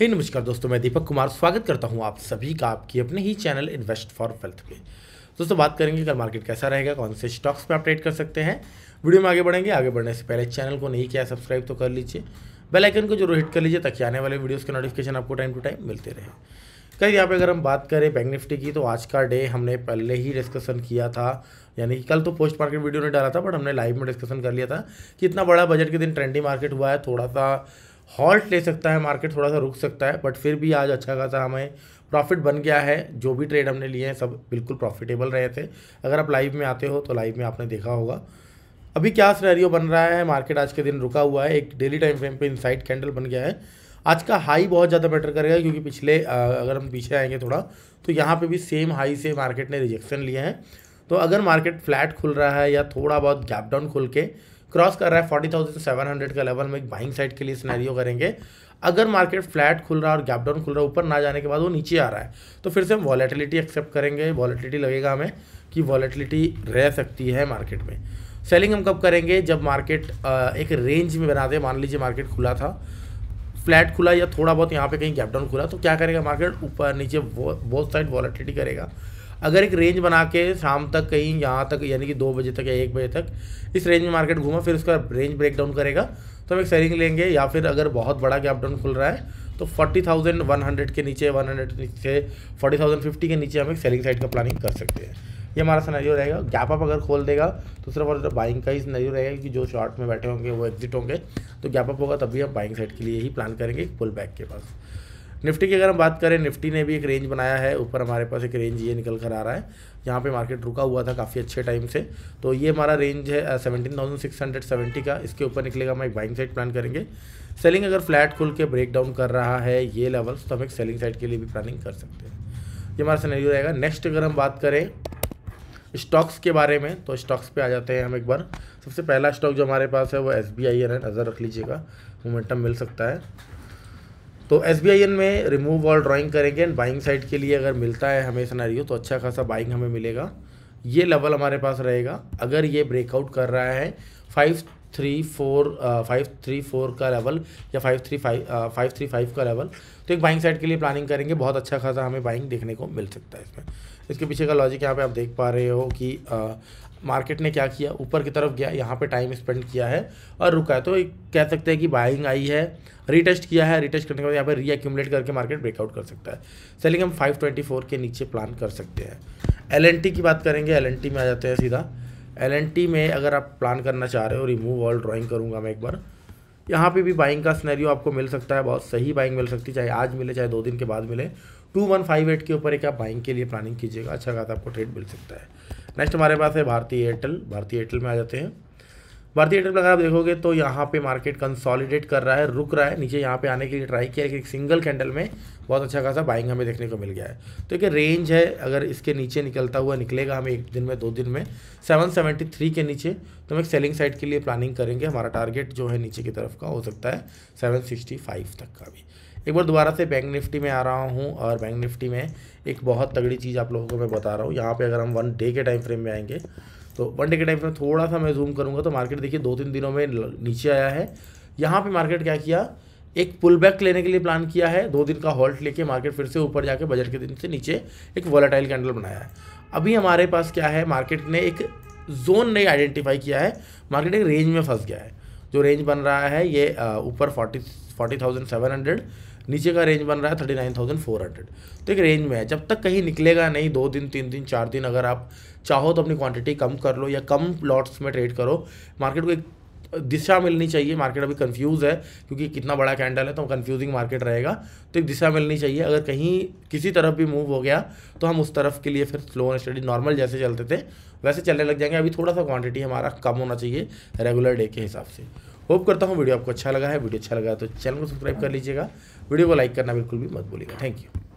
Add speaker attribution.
Speaker 1: हे नमस्कार दोस्तों मैं दीपक कुमार स्वागत करता हूं आप सभी का आपके अपने ही चैनल इन्वेस्ट फॉर वेल्थ पे दोस्तों बात करेंगे कल मार्केट कैसा रहेगा कौन से स्टॉक्स में अपडेट कर सकते हैं वीडियो में आगे बढ़ेंगे आगे बढ़ने से पहले चैनल को नहीं किया सब्सक्राइब तो कर लीजिए बेल आइकन को जरूर हिट कर लीजिए ताकि आने वाले वीडियोज़ के नोटिफिकेशन आपको टाइम टू टाइम मिलते रहे कल यहाँ पर अगर हम बात करें बैंक निफ्टी की तो आज का डे हमने पहले ही डिस्कशन किया था यानी कि कल तो पोस्ट मार्केट वीडियो नहीं डाला था बट हमने लाइव में डिस्कशन कर लिया था कि इतना बड़ा बजट के दिन ट्रेंडी मार्केट हुआ है थोड़ा सा हॉल्ट ले सकता है मार्केट थोड़ा सा रुक सकता है बट फिर भी आज अच्छा खासा हमें प्रॉफिट बन गया है जो भी ट्रेड हमने लिए हैं सब बिल्कुल प्रॉफिटेबल रहे थे अगर आप लाइव में आते हो तो लाइव में आपने देखा होगा अभी क्या सिनेरियो बन रहा है मार्केट आज के दिन रुका हुआ है एक डेली टाइम फ्रेम पे इनसाइड कैंडल बन गया है आज का हाई बहुत ज़्यादा मैटर करेगा क्योंकि पिछले अगर हम पीछे आएंगे थोड़ा तो यहाँ पे भी सेम हाई से मार्केट ने रिजेक्शन लिया है तो अगर मार्केट फ्लैट खुल रहा है या थोड़ा बहुत गैप डाउन खुल के क्रॉस कर रहा है फोर्टी थाउजेंड सेवन हंड्रेड का लेवल हम एक बाइंग साइड के लिए सिनेरियो करेंगे अगर मार्केट फ्लैट खुल रहा है और गैप डाउन खुल रहा है ऊपर ना जाने के बाद वो नीचे आ रहा है तो फिर से हम वॉलेटिलिटी एक्सेप्ट करेंगे वॉलेटिलिटी लगेगा हमें कि वॉलेटिलिटी रह सकती है मार्केट में सेलिंग हम कब करेंगे जब मार्केट एक रेंज में बना दे मान लीजिए मार्केट खुला था फ्लैट खुला या थोड़ा बहुत यहाँ पे कहीं गैप डाउन खुला तो क्या करेगा मार्केट ऊपर नीचे बोथ साइड वॉलेटिलिटी करेगा अगर एक रेंज बना के शाम तक कहीं यहाँ तक यानी कि दो बजे तक या एक बजे तक इस रेंज में मार्केट घूमा फिर उसका रेंज ब्रेक डाउन करेगा तो हम एक सेलिंग लेंगे या फिर अगर बहुत बड़ा गैप डाउन खुल रहा है तो फोर्टी थाउजेंड वन हंड्रेड के नीचे वन हंड्रेड से फोर्टी थाउजेंड फिफ्टी के नीचे हम एक सेलिंग साइड का प्लानिंग कर सकते हैं ये हमारा सनारियो रहेगा गैप अप अगर खोल देगा तो सिर्फ और बाइंग का ही सनारियो रहेगा कि जो शॉर्ट में बैठे होंगे वो एग्जिट होंगे तो गैप अप होगा तभी हम बाइंग साइड के लिए ही प्लान करेंगे पुल बैक के पास निफ्टी की अगर हम बात करें निफ्टी ने भी एक रेंज बनाया है ऊपर हमारे पास एक रेंज ये निकल कर आ रहा है यहाँ पे मार्केट रुका हुआ था काफ़ी अच्छे टाइम से तो ये हमारा रेंज है seventeen thousand six hundred seventy का इसके ऊपर निकलेगा हम एक बाइंग साइड प्लान करेंगे सेलिंग अगर फ्लैट खुल के ब्रेक डाउन कर रहा है ये लेवल्स तो हम एक सेलिंग साइड के लिए भी प्लानिंग कर सकते हैं ये हमारा सैनरी रहेगा नेक्स्ट अगर हम बात करें स्टॉक्स के बारे में तो स्टॉक्स पे आ जाते हैं हम एक बार सबसे पहला स्टॉक जो हमारे पास है वो एस बी आई है नज़र रख लीजिएगा मोमेंटम मिल सकता है तो एस में रिमूव ऑल ड्राइंग करेंगे एंड बाइंग साइड के लिए अगर मिलता है हमें सनारियो तो अच्छा खासा बाइंग हमें मिलेगा ये लेवल हमारे पास रहेगा अगर ये ब्रेकआउट कर रहा है five three four five three four का लेवल या five three five five three five का लेवल तो एक बाइंग साइड के लिए प्लानिंग करेंगे बहुत अच्छा खासा हमें बाइंग देखने को मिल सकता है इसमें इसके पीछे का लॉजिक यहाँ पे आप देख पा रहे हो कि मार्केट uh, ने क्या किया ऊपर की तरफ गया यहाँ पे टाइम स्पेंड किया है और रुका है तो एक कह सकते हैं कि बाइंग आई है रिटेस्ट किया है रिटेस्ट करने के बाद यहाँ पे रीअक्यूमलेट करके मार्केट ब्रेकआउट कर सकता है सेलिंग हम 524 के नीचे प्लान कर सकते हैं एल की बात करेंगे एल में आ जाते हैं सीधा एल में अगर आप प्लान करना चाह रहे हो रिमूव ऑल ड्राइंग करूँगा मैं एक बार यहाँ पे भी बाइंग का स्नैरियो आपको मिल सकता है बहुत सही बाइंग मिल सकती है चाहे आज मिले चाहे दो दिन के बाद मिले टू वन फाइव एट के ऊपर एक आप बाइंग के लिए प्लानिंग कीजिएगा अच्छा खासा आपको ट्रेड मिल सकता है नेक्स्ट हमारे पास है भारतीय एयरटेल भारतीय एयरटेल में आ जाते हैं भारतीय एयरटेल अगर आप देखोगे तो यहाँ पे मार्केट कंसोलिडेट कर रहा है रुक रहा है नीचे यहाँ पे आने के लिए ट्राई किया लेकिन सिंगल कैंडल में बहुत अच्छा खासा बाइंग हमें देखने को मिल गया है तो एक रेंज है अगर इसके नीचे निकलता हुआ निकलेगा हमें एक दिन में दो दिन में 773 के नीचे तो हम एक सेलिंग साइड के लिए प्लानिंग करेंगे हमारा टारगेट जो है नीचे की तरफ का हो सकता है फाइव तक का भी एक बार दोबारा से बैंक निफ्टी में आ रहा हूँ और बैंक निफ्टी में एक बहुत तगड़ी चीज़ आप लोगों को मैं बता रहा हूँ यहाँ पर अगर हम वन डे के टाइम फ्रेम में आएंगे तो वनडे के टाइम पर थोड़ा सा मैं जूम करूँगा तो मार्केट देखिए दो तीन दिनों में नीचे आया है यहाँ पर मार्केट क्या किया एक पुल बैक लेने के लिए प्लान किया है दो दिन का हॉल्ट लेके मार्केट फिर से ऊपर जाके बजट के दिन से नीचे एक वोलाटाइल कैंडल बनाया है अभी हमारे पास क्या है मार्केट ने एक जोन नहीं आइडेंटिफाई किया है मार्केट एक रेंज में फंस गया है जो रेंज बन रहा है ये ऊपर forty forty thousand seven hundred नीचे का रेंज बन रहा है thirty nine thousand four hundred तो एक रेंज में है जब तक कहीं निकलेगा नहीं दो दिन तीन दिन चार दिन अगर आप चाहो तो अपनी क्वांटिटी कम कर लो या कम लॉट्स में ट्रेड करो मार्केट को एक दिशा मिलनी चाहिए मार्केट अभी कंफ्यूज है क्योंकि कितना बड़ा कैंडल है तो कंफ्यूजिंग मार्केट रहेगा तो एक दिशा मिलनी चाहिए अगर कहीं किसी तरफ भी मूव हो गया तो हम उस तरफ के लिए फिर स्लो एंड स्टडी नॉर्मल जैसे चलते थे वैसे चलने लग जाएंगे अभी थोड़ा सा क्वांटिटी हमारा कम होना चाहिए रेगुलर डे के हिसाब से होप करता हूँ वीडियो आपको अच्छा लगा है वीडियो अच्छा लगा तो चैनल को सब्सक्राइब कर लीजिएगा वीडियो को लाइक करना बिल्कुल भी मत बोलेगा थैंक यू